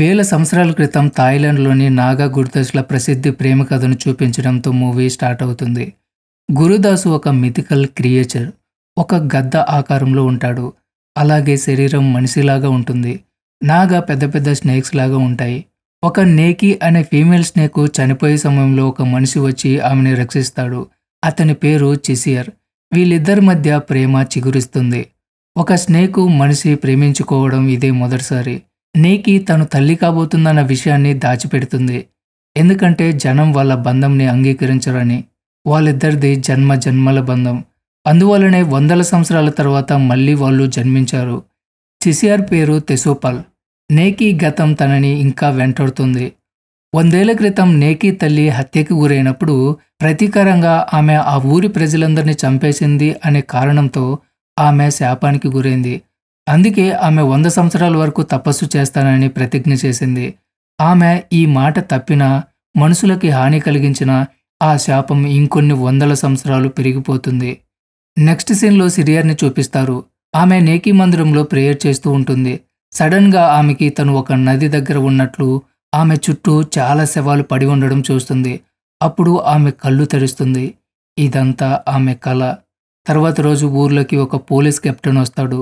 వేల సంవత్సరాల క్రితం థాయిలాండ్లోని నాగా గురుదాసుల ప్రసిద్ధి ప్రేమ కథను చూపించడంతో మూవీ స్టార్ట్ అవుతుంది గురుదాసు ఒక మిథికల్ క్రియేచర్ ఒక గద్ద ఆకారంలో ఉంటాడు అలాగే శరీరం మనిషిలాగా ఉంటుంది నాగా పెద్ద పెద్ద స్నేక్స్ లాగా ఉంటాయి ఒక నేకి అనే ఫీమేల్ స్నేక్ చనిపోయే సమయంలో ఒక మనిషి వచ్చి ఆమెను రక్షిస్తాడు అతని పేరు చిసియర్ వీళ్ళిద్దరి మధ్య ప్రేమ చిగురిస్తుంది ఒక స్నేకు మనిషి ప్రేమించుకోవడం ఇదే మొదటిసారి నీకి తను తల్లి కాబోతుందన్న విషయాన్ని దాచిపెడుతుంది ఎందుకంటే జనం వాళ్ళ బంధంని అంగీకరించరని వాళ్ళిద్దరిది జన్మ జన్మల బంధం అందువల్లనే వందల సంవత్సరాల తర్వాత మళ్ళీ వాళ్ళు జన్మించారు సిసిఆర్ పేరు తెసోపాల్ నేకి గతం తనని ఇంకా వెంటాడుతుంది వందేళ్ల క్రితం నేకి తల్లి హత్యకి గురైనప్పుడు ప్రతీకారంగా ఆమె ఆ ఊరి ప్రజలందరినీ చంపేసింది అనే కారణంతో ఆమె శాపానికి గురైంది అందుకే ఆమె వంద సంవత్సరాల వరకు తపస్సు చేస్తానని ప్రతిజ్ఞ చేసింది ఆమె ఈ మాట తప్పినా మనుషులకి హాని కలిగించిన ఆ శాపం ఇంకొన్ని వందల సంవత్సరాలు పెరిగిపోతుంది నెక్స్ట్ సీన్లో సిరియర్ని చూపిస్తారు ఆమె నేకీ మందిరంలో ప్రేయర్ చేస్తూ ఉంటుంది సడన్గా ఆమెకి తను ఒక నది దగ్గర ఉన్నట్లు ఆమె చుట్టూ చాలా శవాలు పడి ఉండడం చూస్తుంది అప్పుడు ఆమె కళ్ళు తెరుస్తుంది ఇదంతా ఆమె కళ తర్వాత రోజు ఊర్లోకి ఒక పోలీస్ కెప్టెన్ వస్తాడు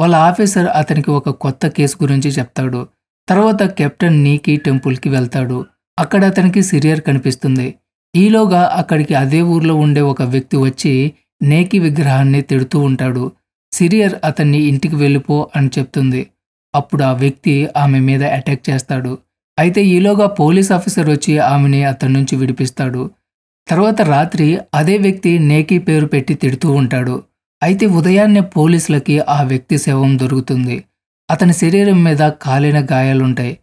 వాళ్ళ ఆఫీసర్ అతనికి ఒక కొత్త కేసు గురించి చెప్తాడు తర్వాత కెప్టెన్ నీకి టెంపుల్కి వెళ్తాడు అక్కడ అతనికి సిరియర్ కనిపిస్తుంది ఈలోగా అక్కడికి అదే ఊర్లో ఉండే ఒక వ్యక్తి వచ్చి నేకి విగ్రహాన్ని తిడుతూ ఉంటాడు సిరియర్ అతన్ని ఇంటికి వెళ్ళిపో అని చెప్తుంది అప్పుడు ఆ వ్యక్తి ఆమె మీద అటాక్ చేస్తాడు అయితే ఈలోగా పోలీస్ ఆఫీసర్ వచ్చి ఆమెని అతని నుంచి విడిపిస్తాడు తర్వాత రాత్రి అదే వ్యక్తి నేకి పేరు పెట్టి తిడుతూ ఉంటాడు అయితే ఉదయాన్నే పోలీసులకి ఆ వ్యక్తి శవం దొరుకుతుంది అతని శరీరం మీద కాలిన గాయాలుంటాయి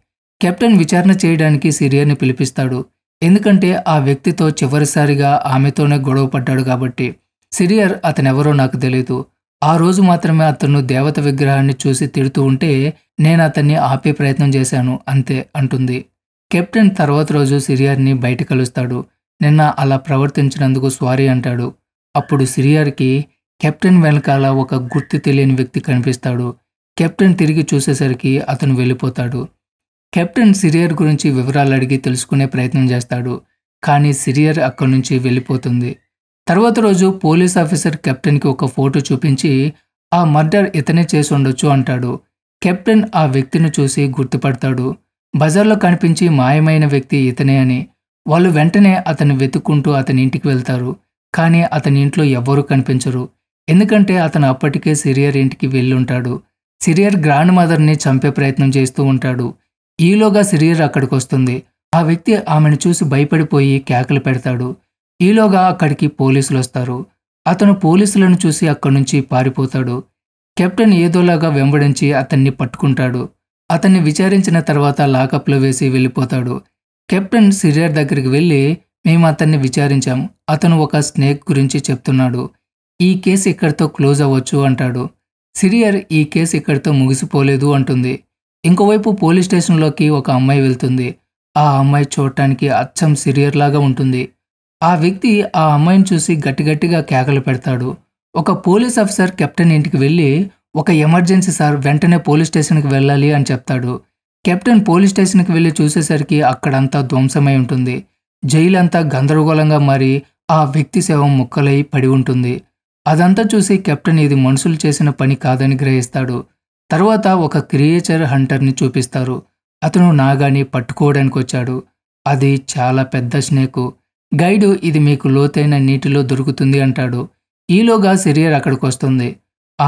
కెప్టెన్ విచారణ చేయడానికి సిరియర్ని పిలిపిస్తాడు ఎందుకంటే ఆ వ్యక్తితో చివరిసారిగా ఆమెతోనే గొడవ పడ్డాడు కాబట్టి సిరియర్ అతనెవరో నాకు తెలియదు ఆ రోజు మాత్రమే అతను దేవత విగ్రహాన్ని చూసి తిడుతూ ఉంటే నేను అతన్ని ఆపే ప్రయత్నం చేశాను అంతే అంటుంది కెప్టెన్ తర్వాత రోజు సిరియర్ని బయట కలుస్తాడు నిన్న అలా ప్రవర్తించినందుకు సారీ అంటాడు అప్పుడు సిరియర్కి కెప్టెన్ వెనకాల ఒక గుర్తు తెలియని వ్యక్తి కనిపిస్తాడు కెప్టెన్ తిరిగి చూసేసరికి అతను వెళ్ళిపోతాడు కెప్టెన్ సిరియర్ గురించి వివరాలు అడిగి తెలుసుకునే ప్రయత్నం చేస్తాడు కానీ సిరియర్ అక్కడి నుంచి వెళ్ళిపోతుంది తర్వాత రోజు పోలీస్ ఆఫీసర్ కెప్టెన్కి ఒక ఫోటో చూపించి ఆ మర్డర్ ఇతనే చేసి ఉండొచ్చు అంటాడు కెప్టెన్ ఆ వ్యక్తిని చూసి గుర్తుపడతాడు బజార్లో కనిపించి మాయమైన వ్యక్తి ఇతనే అని వాళ్ళు వెంటనే అతను వెతుక్కుంటూ అతని ఇంటికి వెళ్తారు కానీ అతని ఇంట్లో ఎవ్వరూ కనిపించరు ఎందుకంటే అతను అప్పటికే సిరియర్ ఇంటికి వెళ్ళుంటాడు సిరియర్ గ్రాండ్ మదర్ని చంపే ప్రయత్నం చేస్తూ ఉంటాడు ఈలోగా సిరియర్ అక్కడికి వస్తుంది ఆ వ్యక్తి ఆమెను చూసి భయపడిపోయి కేకలు పెడతాడు ఈలోగా అక్కడికి పోలీసులు వస్తారు అతను పోలీసులను చూసి అక్కడి నుంచి పారిపోతాడు కెప్టెన్ ఏదోలాగా వెంబడించి అతన్ని పట్టుకుంటాడు అతన్ని విచారించిన తర్వాత లాకప్లో వేసి వెళ్ళిపోతాడు కెప్టెన్ సిరియర్ దగ్గరికి వెళ్ళి మేము అతన్ని విచారించాం అతను ఒక స్నేక్ గురించి చెప్తున్నాడు ఈ కేసు ఇక్కడితో క్లోజ్ అవ్వచ్చు అంటాడు సిరియర్ ఈ కేసు ఇక్కడితో ముగిసిపోలేదు అంటుంది ఇంకోవైపు పోలీస్ స్టేషన్లోకి ఒక అమ్మాయి వెళ్తుంది ఆ అమ్మాయి చూడటానికి అచ్చం లాగా ఉంటుంది ఆ వ్యక్తి ఆ అమ్మాయిని చూసి గట్టిగట్టిగా కేకలు పెడతాడు ఒక పోలీస్ ఆఫీసర్ కెప్టెన్ ఇంటికి వెళ్ళి ఒక ఎమర్జెన్సీ సార్ వెంటనే పోలీస్ స్టేషన్కి వెళ్ళాలి అని చెప్తాడు కెప్టెన్ పోలీస్ స్టేషన్కి వెళ్ళి చూసేసరికి అక్కడంతా ధ్వంసమై ఉంటుంది జైలంతా గందరగోళంగా మారి ఆ వ్యక్తి శవం ముక్కలై పడి ఉంటుంది అదంతా చూసి కెప్టెన్ ఇది మనుషులు చేసిన పని కాదని గ్రహిస్తాడు తర్వాత ఒక క్రియేచర్ హంటర్ని చూపిస్తారు అతను నాగాని పట్టుకోవడానికి వచ్చాడు అది చాలా పెద్ద స్నేకు గైడు ఇది మీకు లోతైన నీటిలో దొరుకుతుంది అంటాడు ఈలోగా సిరియర్ అక్కడికి వస్తుంది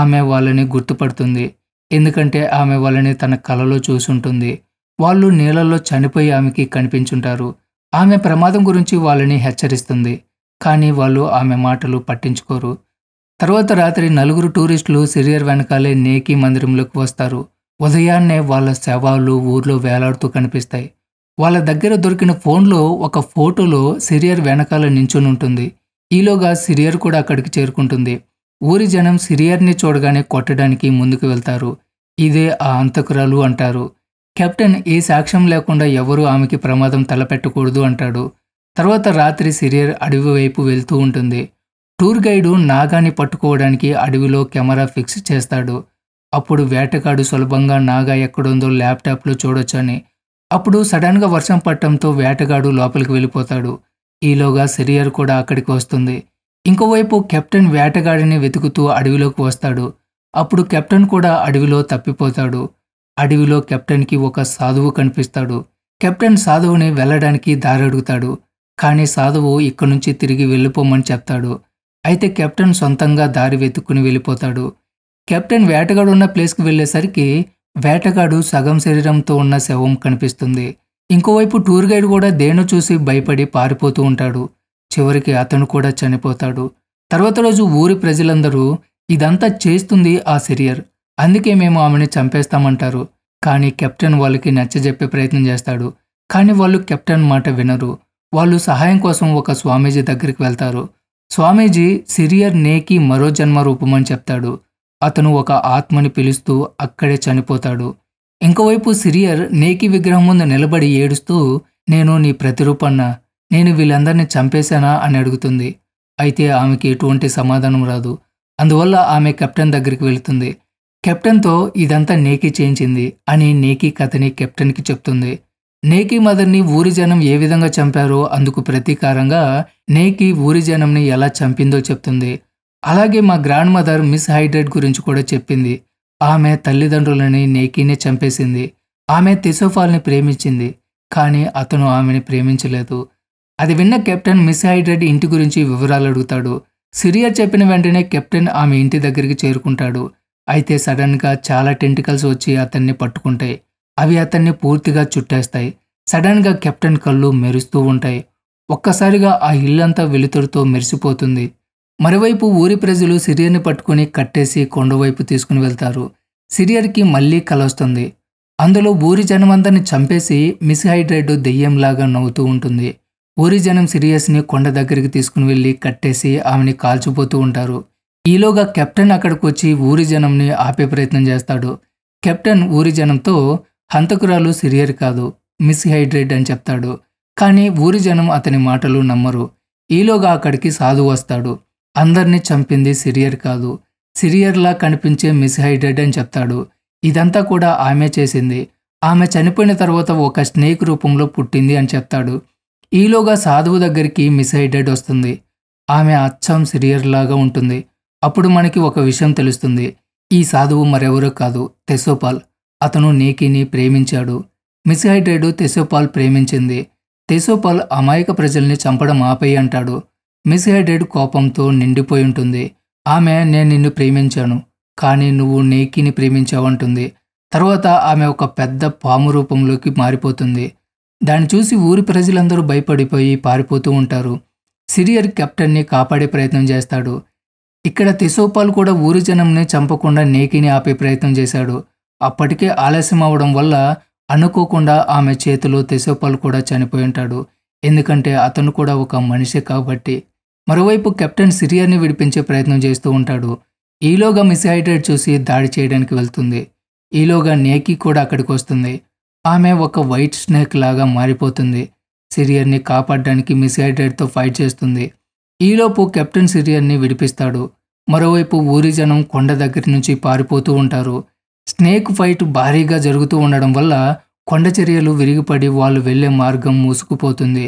ఆమె వాళ్ళని గుర్తుపడుతుంది ఎందుకంటే ఆమె వాళ్ళని తన కలలో చూసుంటుంది వాళ్ళు నీళ్ళల్లో చనిపోయి ఆమెకి కనిపించుంటారు ఆమె ప్రమాదం గురించి వాళ్ళని హెచ్చరిస్తుంది కానీ వాళ్ళు ఆమె మాటలు పట్టించుకోరు తర్వాత రాత్రి నలుగురు టూరిస్టులు సిరియర్ వెనకాలే నేకి మందిరంలోకి వస్తారు ఉదయాన్నే వాళ్ళ శవాలు ఊర్లో వేలాడుతూ కనిపిస్తాయి వాళ్ళ దగ్గర దొరికిన ఫోన్లో ఒక ఫోటోలో సిరియర్ వెనకాల నించుని ఉంటుంది ఈలోగా సిరియర్ కూడా అక్కడికి చేరుకుంటుంది ఊరి జనం సిరియర్ని చూడగానే కొట్టడానికి ముందుకు వెళ్తారు ఇదే ఆ అంతకురాలు అంటారు కెప్టెన్ ఏ సాక్ష్యం లేకుండా ఎవరూ ఆమెకి ప్రమాదం తలపెట్టకూడదు అంటాడు తర్వాత రాత్రి సిరియర్ అడవి వైపు వెళ్తూ ఉంటుంది టూర్ గైడు నాగాని పట్టుకోవడానికి అడవిలో కెమెరా ఫిక్స్ చేస్తాడు అప్పుడు వేటగాడు సులభంగా నాగా ఎక్కడుందో ల్యాప్టాప్లో చూడొచ్చని అప్పుడు సడన్గా వర్షం పట్టడంతో వేటగాడు లోపలికి వెళ్ళిపోతాడు ఈలోగా సిరియర్ కూడా అక్కడికి వస్తుంది ఇంకోవైపు కెప్టెన్ వేటగాడిని వెతుకుతూ అడవిలోకి వస్తాడు అప్పుడు కెప్టెన్ కూడా అడవిలో తప్పిపోతాడు అడవిలో కెప్టెన్కి ఒక సాధువు కనిపిస్తాడు కెప్టెన్ సాధువుని వెళ్ళడానికి దారి అడుగుతాడు కానీ సాధువు ఇక్కడి నుంచి తిరిగి వెళ్ళిపోమని చెప్తాడు అయితే కెప్టెన్ సొంతంగా దారి వెతుక్కుని వెళ్ళిపోతాడు కెప్టెన్ వేటగాడు ఉన్న ప్లేస్కి వెళ్ళేసరికి వేటగాడు సగం శరీరంతో ఉన్న శవం కనిపిస్తుంది ఇంకోవైపు టూర్ గైడ్ కూడా దేను చూసి భయపడి పారిపోతూ ఉంటాడు చివరికి అతను కూడా చనిపోతాడు తర్వాత రోజు ఊరి ప్రజలందరూ ఇదంతా చేస్తుంది ఆ సిరియర్ అందుకే మేము ఆమెను చంపేస్తామంటారు కానీ కెప్టెన్ వాళ్ళకి నచ్చజెప్పే ప్రయత్నం చేస్తాడు కానీ వాళ్ళు కెప్టెన్ మాట వినరు వాళ్ళు సహాయం కోసం ఒక స్వామీజీ దగ్గరికి వెళ్తారు స్వామీజీ సిరియర్ నేకి మరో జన్మ రూపమని చెప్తాడు అతను ఒక ఆత్మని పిలుస్తూ అక్కడే చనిపోతాడు ఇంకోవైపు సిరియర్ నేకి విగ్రహం ముందు నిలబడి ఏడుస్తూ నేను నీ ప్రతిరూపన్న నేను వీళ్ళందరినీ చంపేశానా అని అడుగుతుంది అయితే ఆమెకి ఎటువంటి సమాధానం రాదు అందువల్ల ఆమె కెప్టెన్ దగ్గరికి వెళుతుంది కెప్టెన్తో ఇదంతా నేకి చేయించింది అని నేకి కథని కెప్టెన్కి చెప్తుంది నేకి మదర్ని ఊరి జనం ఏ విధంగా చంపారో అందుకు ప్రతీకారంగా నేకి ఊరి జనంని ఎలా చంపిందో చెప్తుంది అలాగే మా గ్రాండ్ మదర్ మిస్ హైడ్రేట్ గురించి కూడా చెప్పింది ఆమె తల్లిదండ్రులని నేకీనే చంపేసింది ఆమె తెసోఫాల్ని ప్రేమించింది కానీ అతను ఆమెని ప్రేమించలేదు అది విన్న కెప్టెన్ మిస్ హైడ్రేట్ ఇంటి గురించి వివరాలు అడుగుతాడు సిరియర్ చెప్పిన వెంటనే కెప్టెన్ ఆమె ఇంటి దగ్గరికి చేరుకుంటాడు అయితే సడన్గా చాలా టెంటికల్స్ వచ్చి అతన్ని పట్టుకుంటాయి అవి అతన్ని పూర్తిగా చుట్టేస్తాయి సడన్గా కెప్టెన్ కళ్ళు మెరుస్తూ ఉంటాయి ఒక్కసారిగా ఆ ఇల్లంతా వెలుతురుతో మెరిసిపోతుంది మరోవైపు ఊరి ప్రజలు సిరియర్ని పట్టుకుని కట్టేసి కొండవైపు తీసుకుని వెళ్తారు సిరియర్కి మళ్ళీ కలొస్తుంది అందులో ఊరి జనమందరిని చంపేసి మిస్ హైడ్రేట్ దెయ్యంలాగా నవ్వుతూ ఉంటుంది ఊరి జనం సిరియస్ని కొండ దగ్గరికి తీసుకుని వెళ్ళి కట్టేసి ఆమెని కాల్చిపోతూ ఉంటారు ఈలోగా కెప్టెన్ అక్కడికి వచ్చి ఊరి జనంని ఆపే ప్రయత్నం చేస్తాడు కెప్టెన్ ఊరి జనంతో హంతకురాలు సిరియర్ కాదు మిస్హైడ్రేట్ అని చెప్తాడు కానీ ఊరి జనం అతని మాటలు నమ్మరు ఈలోగా అక్కడికి సాధు వస్తాడు అందరినీ చంపింది సిరియర్ కాదు సిరియర్లా కనిపించే మిస్హైడ్రేట్ అని చెప్తాడు ఇదంతా కూడా ఆమె చేసింది ఆమె చనిపోయిన తర్వాత ఒక స్నేక్ రూపంలో పుట్టింది అని చెప్తాడు ఈలోగా సాధువు దగ్గరికి మిస్హైడ్రేట్ వస్తుంది ఆమె అచ్చం సిరియర్లాగా ఉంటుంది అప్పుడు మనకి ఒక విషయం తెలుస్తుంది ఈ సాధువు మరెవరో కాదు తెసోపాల్ అతను నీకిని ప్రేమించాడు మిస్హైడ్రేడు తెసోపాల్ ప్రేమించింది తెసోపాల్ అమాయక ప్రజల్ని చంపడం ఆపేయి అంటాడు మిస్హైడ్రేడ్ కోపంతో నిండిపోయి ఉంటుంది ఆమె నేను నిన్ను ప్రేమించాను కానీ నువ్వు నేకిని ప్రేమించావంటుంది తర్వాత ఆమె ఒక పెద్ద పాము రూపంలోకి మారిపోతుంది దాన్ని చూసి ఊరి ప్రజలందరూ భయపడిపోయి పారిపోతూ ఉంటారు సిరియర్ కెప్టెన్ని కాపాడే ప్రయత్నం చేస్తాడు ఇక్కడ తెసోపాల్ కూడా ఊరి జనంని చంపకుండా నేకిని ఆపే ప్రయత్నం చేశాడు అప్పటికే ఆలస్యం అవడం వల్ల అనుకోకుండా ఆమె చేతిలో తెసోపాల్ కూడా చనిపోయి ఉంటాడు ఎందుకంటే అతను కూడా ఒక మనిషే కాబట్టి మరోవైపు కెప్టెన్ సిరియర్ని విడిపించే ప్రయత్నం చేస్తూ ఉంటాడు ఈలోగా మిస్హైడ్రేట్ చూసి దాడి చేయడానికి వెళ్తుంది ఈలోగా నేకి కూడా అక్కడికి వస్తుంది ఆమె ఒక వైట్ స్నేక్ లాగా మారిపోతుంది సిరియర్ని కాపాడడానికి మిస్హైడ్రేట్తో ఫైట్ చేస్తుంది ఈలోపు కెప్టెన్ సిరియర్ని విడిపిస్తాడు మరోవైపు ఊరి జనం కొండ దగ్గర నుంచి పారిపోతూ ఉంటారు స్నేక్ ఫైట్ భారీగా జరుగుతూ ఉండడం వల్ల కొండచర్యలు విరిగిపడి వాళ్ళు వెళ్లే మార్గం మూసుకుపోతుంది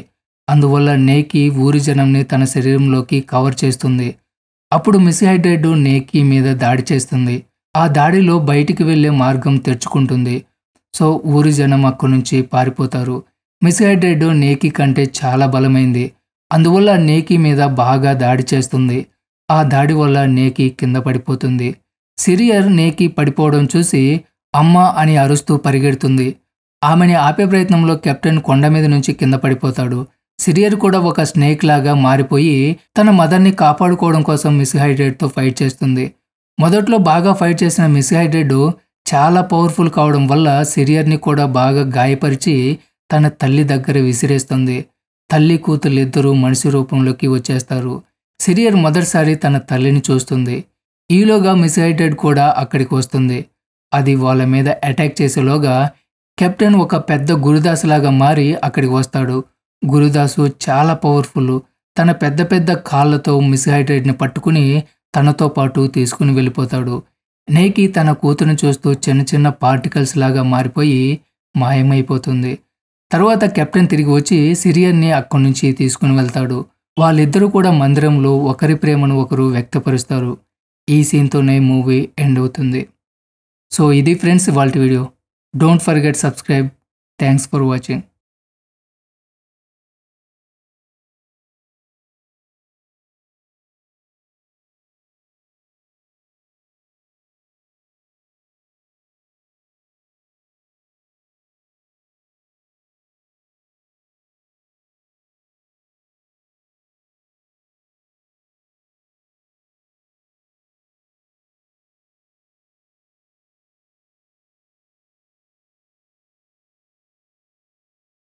అందువల్ల నేకి ఊరి జనంని తన శరీరంలోకి కవర్ చేస్తుంది అప్పుడు మిస్హైడ్రేడ్ నేకి మీద దాడి చేస్తుంది ఆ దాడిలో బయటికి వెళ్లే మార్గం తెరుచుకుంటుంది సో ఊరి జనం అక్కడి నుంచి పారిపోతారు మిస్హైడ్రేడ్ నేకి కంటే చాలా బలమైంది అందువల్ల నేకి మీద బాగా దాడి చేస్తుంది ఆ దాడి వల్ల నేకి కింద పడిపోతుంది సిరియర్ నేకి పడిపోవడం చూసి అమ్మ అని అరుస్తూ పరిగెడుతుంది ఆమెని ఆపే ప్రయత్నంలో కెప్టెన్ కొండ మీద నుంచి కింద పడిపోతాడు సిరియర్ కూడా ఒక స్నేక్ లాగా మారిపోయి తన మదర్ని కాపాడుకోవడం కోసం మిస్ హైడ్రేట్తో ఫైట్ చేస్తుంది మొదట్లో బాగా ఫైట్ చేసిన మిస్ హైడ్రేట్ చాలా పవర్ఫుల్ కావడం వల్ల సిరియర్ని కూడా బాగా గాయపరిచి తన తల్లి దగ్గర విసిరేస్తుంది తల్లి కూతురు ఇద్దరూ మనిషి రూపంలోకి వచ్చేస్తారు సిరియర్ మొదటిసారి తన తల్లిని చూస్తుంది ఈలోగా మిసైటెడ్ కూడా అక్కడికి వస్తుంది అది వాళ్ళ మీద అటాక్ చేసేలోగా కెప్టెన్ ఒక పెద్ద గురుదాసు లాగా మారి అక్కడికి వస్తాడు గురుదాసు చాలా పవర్ఫుల్ తన పెద్ద పెద్ద కాళ్ళతో మిస్హైడ్రేట్ని పట్టుకుని తనతో పాటు తీసుకుని వెళ్ళిపోతాడు నేకి తన కూతురుని చూస్తూ చిన్న చిన్న పార్టికల్స్ లాగా మారిపోయి మాయమైపోతుంది తర్వాత కెప్టెన్ తిరిగి వచ్చి సిరియన్ని అక్కడి నుంచి తీసుకుని వెళ్తాడు వాళ్ళిద్దరూ కూడా మందిరంలో ఒకరి ప్రేమను ఒకరు వ్యక్తపరుస్తారు ఈ సీన్తోనే మూవీ ఎండ్ అవుతుంది సో ఇది ఫ్రెండ్స్ వాళ్ళ video don't forget subscribe thanks for watching